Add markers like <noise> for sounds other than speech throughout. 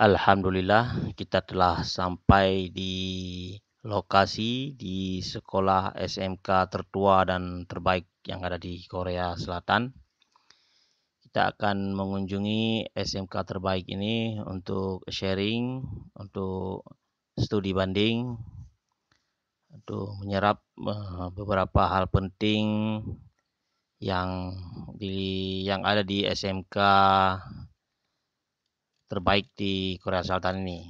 Alhamdulillah kita telah sampai di lokasi di sekolah SMK tertua dan terbaik yang ada di Korea Selatan. Kita akan mengunjungi SMK terbaik ini untuk sharing, untuk studi banding, untuk menyerap eh, beberapa hal penting yang di yang ada di SMK terbaik di Korea Selatan ini.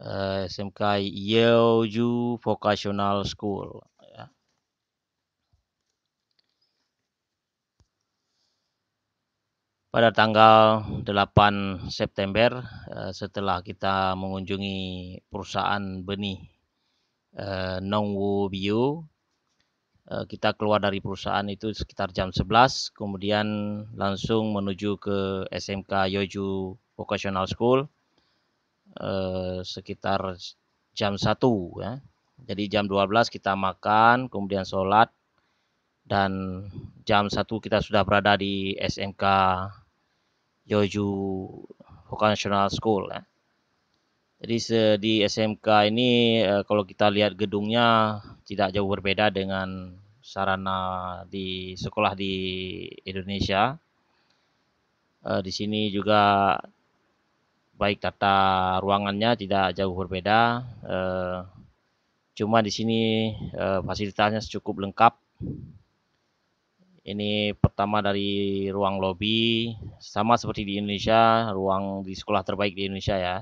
Eh, SMK Yeoju Vocational School. Ya. Pada tanggal 8 September, eh, setelah kita mengunjungi perusahaan benih uh, eh, Bio, Eh, kita keluar dari perusahaan itu sekitar jam 11 kemudian langsung menuju ke SMK Yoju Vocational School eh, sekitar jam 1 ya. Jadi jam 12 kita makan, kemudian sholat dan jam 1 kita sudah berada di SMK Yoju Vocational School ya. Jadi di SMK ini eh, kalau kita lihat gedungnya tidak jauh berbeda dengan sarana di sekolah di Indonesia. Eh, di sini juga baik tata ruangannya tidak jauh berbeda. Eh, cuma di sini fasilitasnya cukup lengkap. Ini pertama dari ruang lobi, sama seperti di Indonesia, ruang di sekolah terbaik di Indonesia ya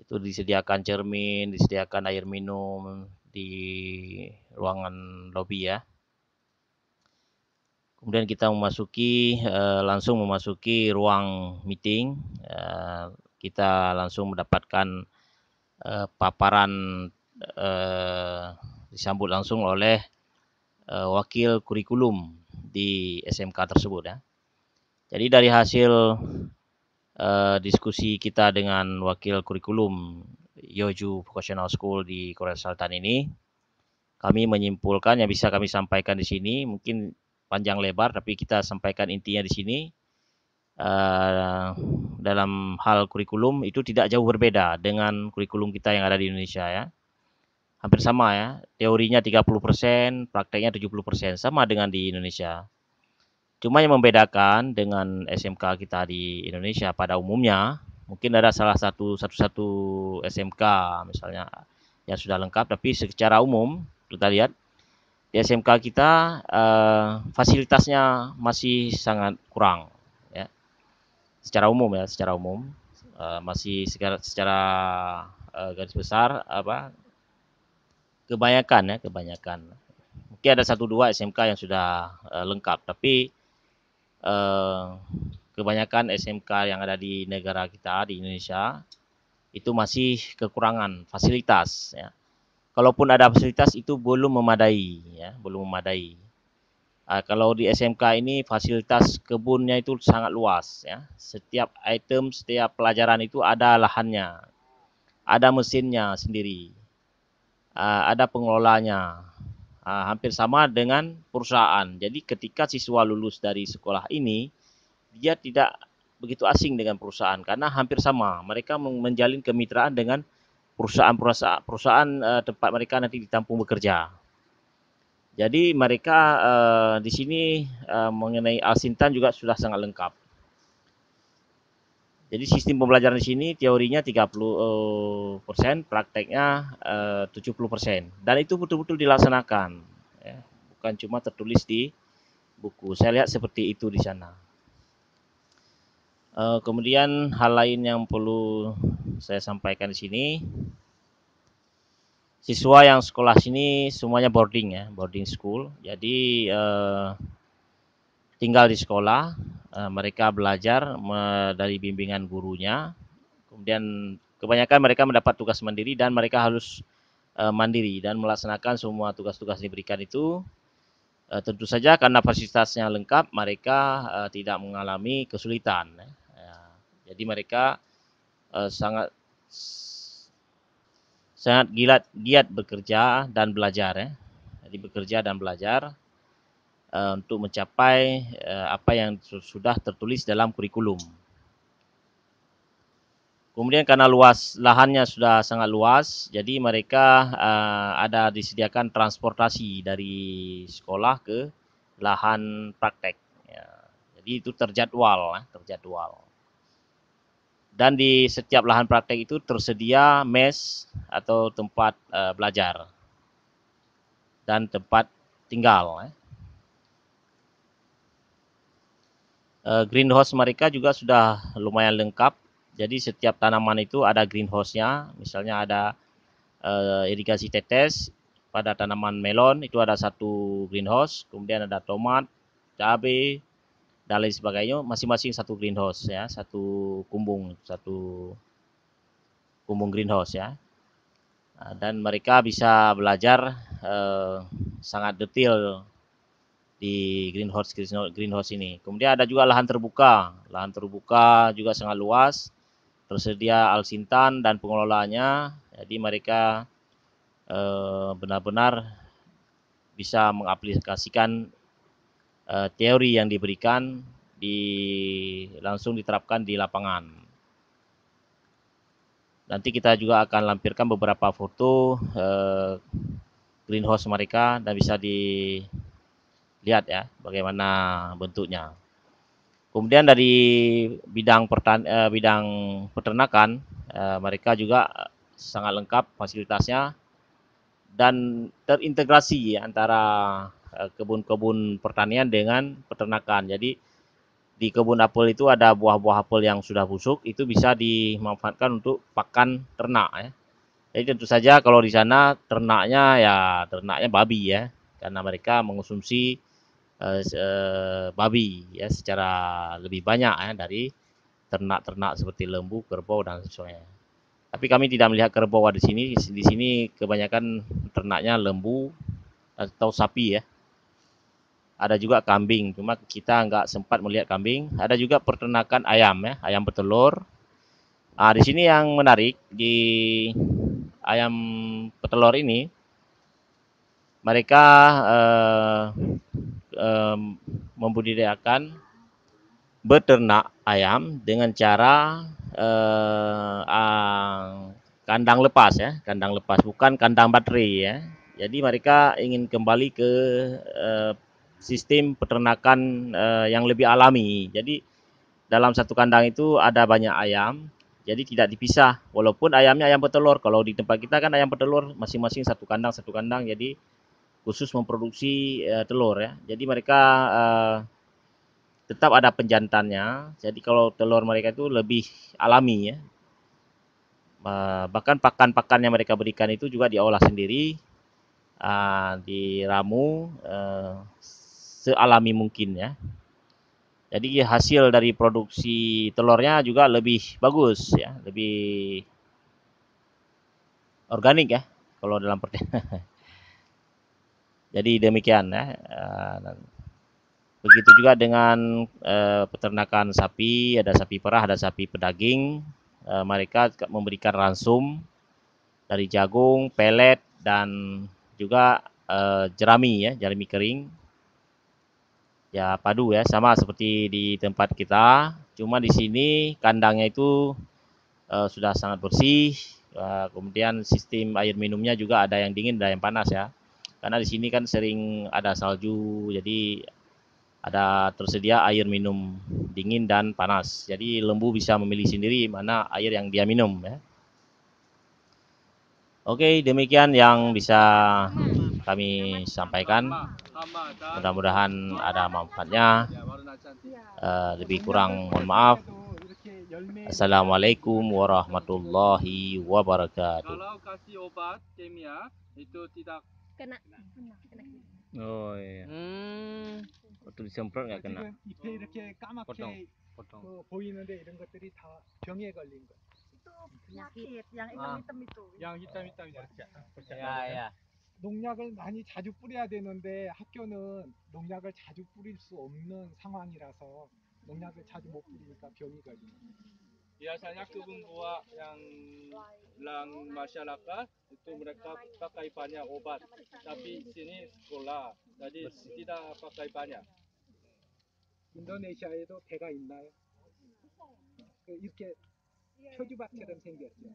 itu disediakan cermin, disediakan air minum di ruangan lobby ya. Kemudian kita memasuki eh, langsung memasuki ruang meeting. Eh, kita langsung mendapatkan eh, paparan eh, disambut langsung oleh eh, wakil kurikulum di SMK tersebut ya. Jadi dari hasil uh, diskusi kita dengan wakil kurikulum Yoju Vocational School di Korea Selatan ini. Kami menyimpulkan yang bisa kami sampaikan di sini, mungkin panjang lebar, tapi kita sampaikan intinya di sini. Uh, dalam hal kurikulum itu tidak jauh berbeda dengan kurikulum kita yang ada di Indonesia ya. Hampir sama ya, teorinya 30%, prakteknya 70%, sama dengan di Indonesia. Cuma yang membedakan dengan SMK kita di Indonesia pada umumnya, mungkin ada salah satu satu-satu SMK misalnya yang sudah lengkap, tapi secara umum kita lihat di SMK kita eh, fasilitasnya masih sangat kurang, ya. Secara umum ya, secara umum eh, masih secara, secara eh, garis besar apa kebanyakan ya, kebanyakan. Mungkin ada satu dua SMK yang sudah eh, lengkap, tapi Eh, kebanyakan SMK yang ada di negara kita di Indonesia itu masih kekurangan fasilitas ya. Kalaupun ada fasilitas itu belum memadai ya, belum memadai. Uh, kalau di SMK ini fasilitas kebunnya itu sangat luas ya. Setiap item, setiap pelajaran itu ada lahannya. Ada mesinnya sendiri. Uh, ada pengelolanya Ah, hampir sama dengan perusahaan. Jadi ketika siswa lulus dari sekolah ini, dia tidak begitu asing dengan perusahaan karena hampir sama. Mereka menjalin kemitraan dengan perusahaan-perusahaan perusahaan eh, tempat mereka nanti ditampung bekerja. Jadi mereka uh, di sini uh, mengenai sintan juga sudah sangat lengkap. Jadi sistem pembelajaran di sini teorinya 30 eh, persen, prakteknya 70 eh, persen, dan itu betul-betul dilaksanakan, ya. bukan cuma tertulis di buku. Saya lihat seperti itu di sana. Eh, kemudian hal lain yang perlu saya sampaikan di sini, siswa yang sekolah sini semuanya boarding ya, boarding school. Jadi tinggal di sekolah, eh, mereka belajar dari bimbingan gurunya. Kemudian kebanyakan mereka mendapat tugas mandiri dan mereka harus eh, mandiri dan melaksanakan semua tugas-tugas diberikan itu. Eh, tentu saja karena fasilitasnya lengkap, mereka tidak mengalami kesulitan. Ya. Jadi mereka sangat sangat giat giat bekerja dan belajar ya. Jadi bekerja dan belajar uh, untuk mencapai uh, apa yang sudah tertulis dalam kurikulum. Kemudian karena luas lahannya sudah sangat luas, jadi mereka uh, ada disediakan transportasi dari sekolah ke lahan praktek. Ya. Jadi itu terjadwal, terjadwal. Dan di setiap lahan praktek itu tersedia mes atau tempat uh, belajar dan tempat tinggal. Eh. Eh, greenhouse mereka juga sudah lumayan lengkap. Jadi setiap tanaman itu ada greenhouse-nya, misalnya ada uh, irigasi tetes pada tanaman melon itu ada satu greenhouse, kemudian ada tomat, cabai dan lain sebagainya, masing-masing satu greenhouse ya, satu kumbung, satu kumbung greenhouse ya. Nah, dan mereka bisa belajar eh, sangat detail di greenhouse greenhouse ini. Kemudian ada juga lahan terbuka. Lahan terbuka juga sangat luas. Tersedia alsintan dan pengelolaannya, Jadi mereka eh, benar-benar eh, bisa mengaplikasikan eh, teori yang diberikan di langsung diterapkan di lapangan. Nanti kita juga akan lampirkan beberapa foto eh, greenhouse mereka dan bisa di lihat ya bagaimana bentuknya. Kemudian dari bidang pertan eh, bidang peternakan eh, mereka juga sangat lengkap fasilitasnya dan terintegrasi antara eh, kebun-kebun pertanian dengan peternakan. Jadi di kebun apel itu ada buah-buah apel yang sudah busuk itu bisa dimanfaatkan untuk pakan ternak ya. Jadi tentu saja kalau di sana ternaknya ya ternaknya babi ya karena mereka mengonsumsi uh, babi ya secara lebih banyak ya dari ternak-ternak seperti lembu, kerbau dan sebagainya. Tapi kami tidak melihat kerbau di sini. Di sini kebanyakan ternaknya lembu atau sapi ya. Ada juga kambing, cuma kita nggak sempat melihat kambing. Ada juga peternakan ayam ya, ayam petelur. Nah, di sini yang menarik di ayam petelur ini mereka eh, um, membudidayakan beternak ayam dengan cara uh, uh, kandang lepas ya, kandang lepas bukan kandang bateri ya. Jadi mereka ingin kembali ke uh, sistem peternakan uh, yang lebih alami. Jadi dalam satu kandang itu ada banyak ayam, jadi tidak dipisah. Walaupun ayamnya ayam petelur, kalau di tempat kita kan ayam petelur masing-masing satu kandang satu kandang, jadi khusus memproduksi uh, telur ya. Jadi mereka uh, tetap ada penjantannya. Jadi kalau telur mereka itu lebih alami ya. Eh, bahkan pakan-pakan yang mereka berikan itu juga diolah sendiri, diramu uh, sealami mungkin ya. Jadi hasil dari produksi telurnya juga lebih bagus ya, lebih organik ya kalau dalam pertanyaan. <laughs> Jadi demikian ya. Eh, begitu juga dengan eh, peternakan sapi, ada sapi perah, ada sapi pedaging. Eh, mereka memberikan ransum dari jagung, pelet, dan juga jerami ya, jerami kering. Ya padu ya, sama seperti di tempat kita. Cuma di sini kandangnya itu sudah sangat bersih. kemudian sistem air minumnya juga ada yang dingin, ada yang panas ya karena di sini kan sering ada salju jadi ada tersedia air minum dingin dan panas jadi lembu bisa memilih sendiri mana air yang dia minum ya Oke demikian yang bisa kami sampaikan mudah-mudahan ada manfaatnya uh, lebih kurang mohon maaf Assalamualaikum warahmatullahi wabarakatuh kena kena kena oh iya 음. Hmm. 그것도 semprot nggak kena 지금 잎에 이렇게 까맣게 보통. 그 보이는데 이런 것들이 다 병에 걸린 거. 또 약이 양 이땀 이땀 양 이땀 이땀 이렇게. 야야. 농약을 많이 자주 뿌려야 되는데 학교는 농약을 자주 뿌릴 수 없는 상황이라서 농약을 자주 못 뿌리니까 병이 걸리는 거예요. biasanya kebun buah yang dalam masyarakat itu mereka pakai banyak obat tapi sini sekolah jadi tidak pakai banyak Indonesia itu teka 있나요? 이렇게 표주박처럼 생겼죠.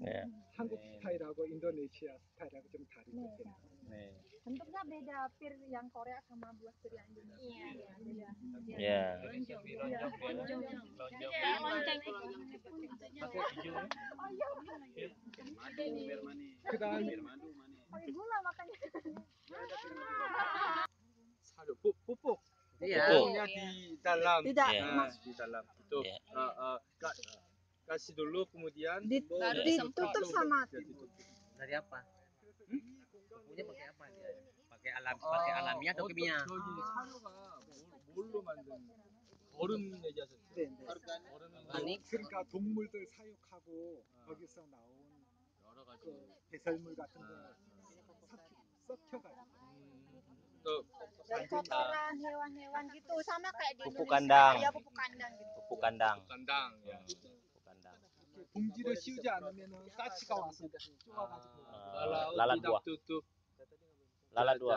네. 한국 스타일하고 인도네시아 스타일하고 좀 다르죠. 네. beda pir yang Korea sama buah pir yang Indonesia. Iya. Iya. Lonjong. Lonjong. Lonjong. Pakai gula makanya. Satu pupuk. Iya. Pupuknya di dalam. Tidak. Di dalam itu. Uh, uh, kasih dulu kemudian baru ditutup sama dari apa hmm? pakai apa dia pakai alam oh, pakai alamiah atau oh, kimia 얼음에 대해서 그러니까 동물들 사육하고 거기서 나온 여러 가지 배설물 같은 거 섞여가지고 hewan-hewan gitu sama kayak di pupuk kandang pupuk kandang kandang pupuk kandang 봉지를 씌우지 않으면 까치가 와서 쪼가가지고 아, lalat tidak tutup lalat dua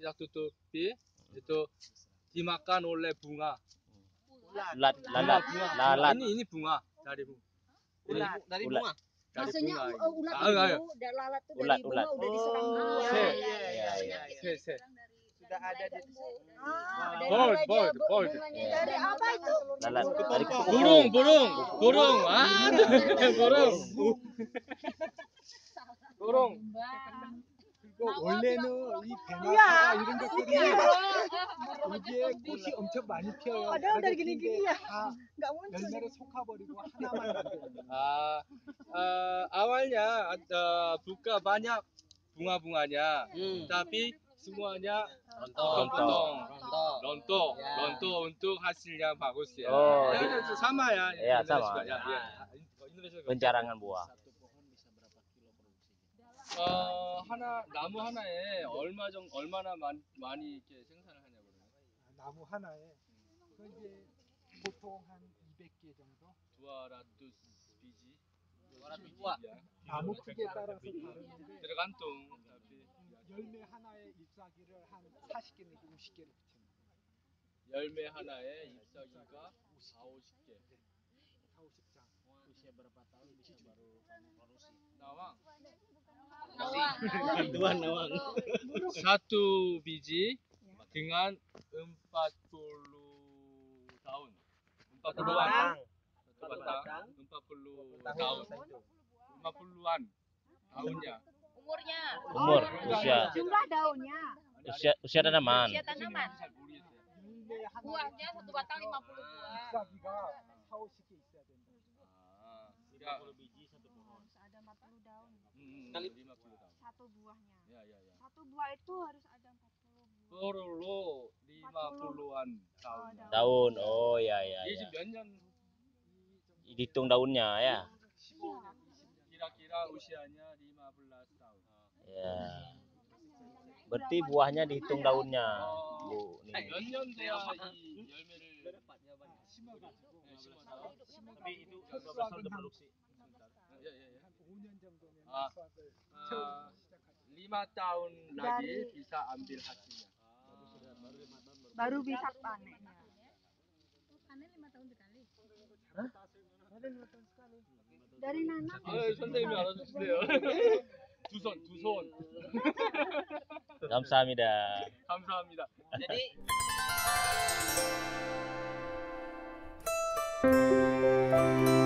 tidak tutup, itu dimakan oleh bunga. lalat lalat lalat Ini ini bunga dari bunga. Dari Ulat. bu- dari Ulat. bunga. Dari Maksudnya bunga. u- ulat Ah, enggak, itu, ulat lalat itu dari Ulat, bunga ulat. udah diserang duluan. Oh, iya, iya, iya, iya. Penyakit Se, se. diserang sudah ada di Ah, Bold, bold, bold. Dari apa itu? Lalat. Dari burung, burung, burung. Ah, burung. burung. 이거 원래는 이 배나사가 이런 것들이 여기에 꽃이 엄청 많이 피어요. 내가 다 열매를 속아버리고 하나만 남겨요. 아, 아, awalnya ada buka banyak bunga-bunganya, tapi semuanya lontong. o n t o n g Ya. Lontong untuk hasilnya bagus ya. Oh, ya, di, sama ya. Ya, sama. Ya, ya. Pencarangan buah. 어, 하나 나무 하나에 얼마 정 얼마나 많, 많이 이렇게 생산을 하냐고 그러면 나무 하나에 이제 보통 한 200개 정도 두아라투스 비지 두아라 비지 나무 크기에 따라서 들어간 통 열매 하나에 잎사귀를 한 40개 내지 50개를 붙이는 열매 하나에 잎사귀가 4, 50개. 네. 4, 50장. Usia berapa tahun bisa baru kamu produksi? Nawang. Nawang. Dua nawang. Satu biji dengan 40 tahun. 40 batang. Satu batang 40 tahun. 50-an tahunnya. umurnya. Umur, oh, iya, usia. Iya. Jumlah daunnya. Usia usia tanaman. Usia tanaman. Buahnya satu batang 50 buah. satu buah an oh, tahun. Daun. Oh ya ya. ya. Dihitung daunnya ya. Iya. Kira-kira usianya di Ya. Berarti buahnya dihitung daunnya. Bu, nih. lima tahun lagi bisa ambil hasilnya. Baru bisa panen. Panen lima tahun sekali. Dari nanam. Oh, <laughs> 두 손, 두 손. <laughs> 감사합니다. 감사합니다. 레디. t h a